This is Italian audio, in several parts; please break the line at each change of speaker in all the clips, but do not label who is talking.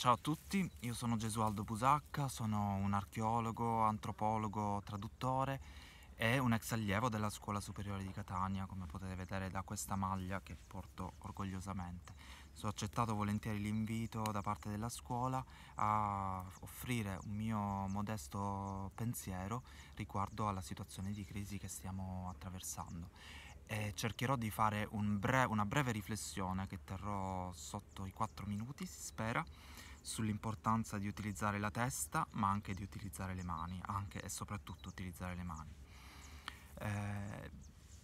Ciao a tutti, io sono Gesualdo Busacca, sono un archeologo, antropologo, traduttore e un ex allievo della Scuola Superiore di Catania, come potete vedere da questa maglia che porto orgogliosamente. Ho accettato volentieri l'invito da parte della scuola a offrire un mio modesto pensiero riguardo alla situazione di crisi che stiamo attraversando. E cercherò di fare un bre una breve riflessione che terrò sotto i 4 minuti, si spera, sull'importanza di utilizzare la testa ma anche di utilizzare le mani, anche e soprattutto utilizzare le mani. Eh,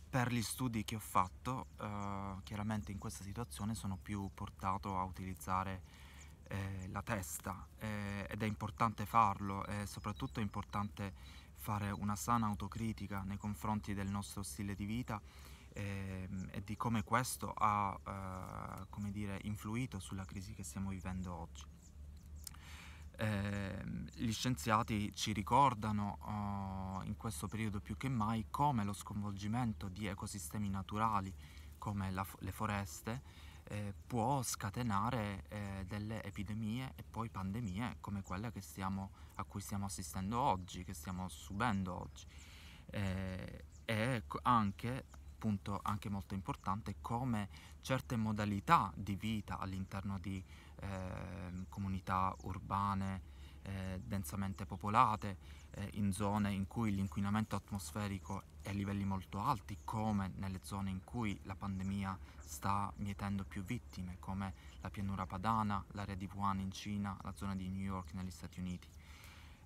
per gli studi che ho fatto, eh, chiaramente in questa situazione sono più portato a utilizzare eh, la testa eh, ed è importante farlo e soprattutto è importante fare una sana autocritica nei confronti del nostro stile di vita e, ehm, e di come questo ha eh, come dire, influito sulla crisi che stiamo vivendo oggi. Eh, gli scienziati ci ricordano eh, in questo periodo più che mai come lo sconvolgimento di ecosistemi naturali come la, le foreste eh, può scatenare eh, delle epidemie e poi pandemie come quella stiamo, a cui stiamo assistendo oggi, che stiamo subendo oggi. Eh, e anche, appunto, anche molto importante come certe modalità di vita all'interno di eh, comunità urbane eh, densamente popolate, eh, in zone in cui l'inquinamento atmosferico è a livelli molto alti, come nelle zone in cui la pandemia sta mietendo più vittime, come la pianura padana, l'area di Wuhan in Cina, la zona di New York negli Stati Uniti.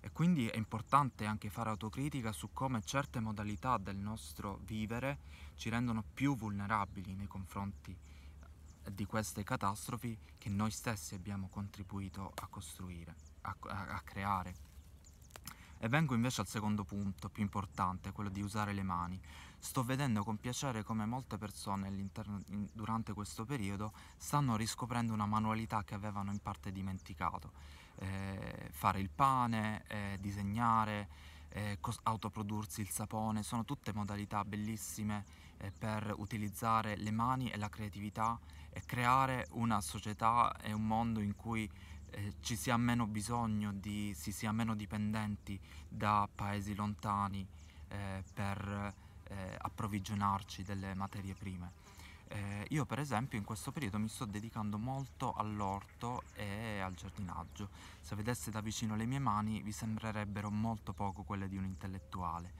E quindi è importante anche fare autocritica su come certe modalità del nostro vivere ci rendono più vulnerabili nei confronti di queste catastrofi che noi stessi abbiamo contribuito a costruire, a, a, a creare. E vengo invece al secondo punto, più importante, quello di usare le mani. Sto vedendo con piacere come molte persone in, durante questo periodo stanno riscoprendo una manualità che avevano in parte dimenticato. Eh, fare il pane, eh, disegnare, eh, cos- autoprodursi il sapone, sono tutte modalità bellissime eh, per utilizzare le mani e la creatività e creare una società e un mondo in cui eh, ci sia meno bisogno di, si sia meno dipendenti da paesi lontani eh, per eh, approvvigionarci delle materie prime. Eh, io per esempio in questo periodo mi sto dedicando molto all'orto e al giardinaggio. Se vedeste da vicino le mie mani vi sembrerebbero molto poco quelle di un intellettuale.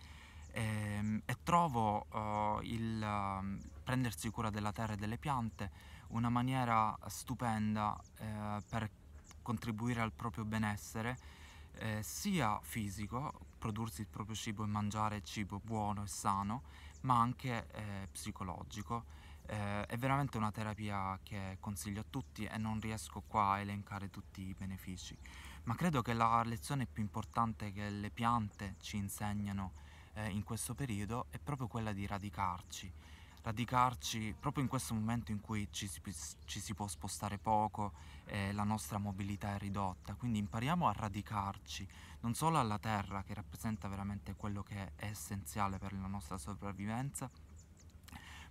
E, ehm, e trovo uh, il uh, prendersi cura della terra e delle piante una maniera stupenda eh, per contribuire al proprio benessere eh, sia fisico, prodursi il proprio cibo e mangiare cibo buono e sano, ma anche eh, psicologico. Eh, è veramente una terapia che consiglio a tutti e non riesco qua a elencare tutti i benefici, ma credo che la lezione più importante che le piante ci insegnano eh, in questo periodo è proprio quella di radicarci, radicarci proprio in questo momento in cui ci si, ci si può spostare poco e eh, la nostra mobilità è ridotta, quindi impariamo a radicarci non solo alla terra che rappresenta veramente quello che è essenziale per la nostra sopravvivenza,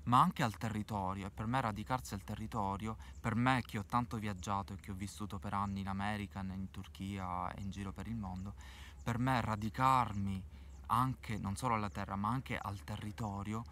ma anche al territorio e per me radicarsi al territorio, per me che ho tanto viaggiato e che ho vissuto per anni in America, in Turchia e in giro per il mondo, per me radicarmi anche non solo alla terra ma anche al territorio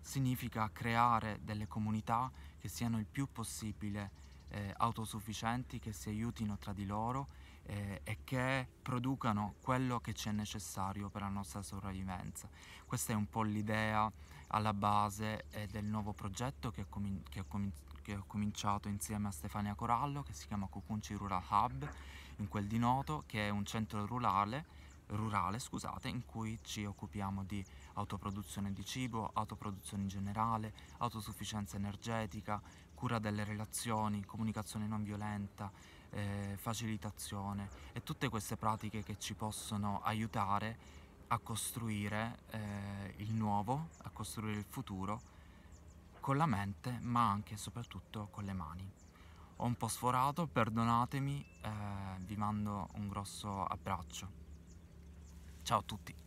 significa creare delle comunità che siano il più possibile eh, autosufficienti, che si aiutino tra di loro eh, e che producano quello che ci è necessario per la nostra sopravvivenza. Questa è un po' l'idea alla base eh, del nuovo progetto che ho, che, ho che ho, cominciato insieme a Stefania Corallo che si chiama Cucunci Rural Hub in quel di Noto che è un centro rurale rurale, scusate, in cui ci occupiamo di autoproduzione di cibo, autoproduzione in generale, autosufficienza energetica, cura delle relazioni, comunicazione non violenta, eh, facilitazione e tutte queste pratiche che ci possono aiutare a costruire eh, il nuovo, a costruire il futuro con la mente ma anche e soprattutto con le mani. Ho un po' sforato, perdonatemi, eh, vi mando un grosso abbraccio. Ciao a tutti!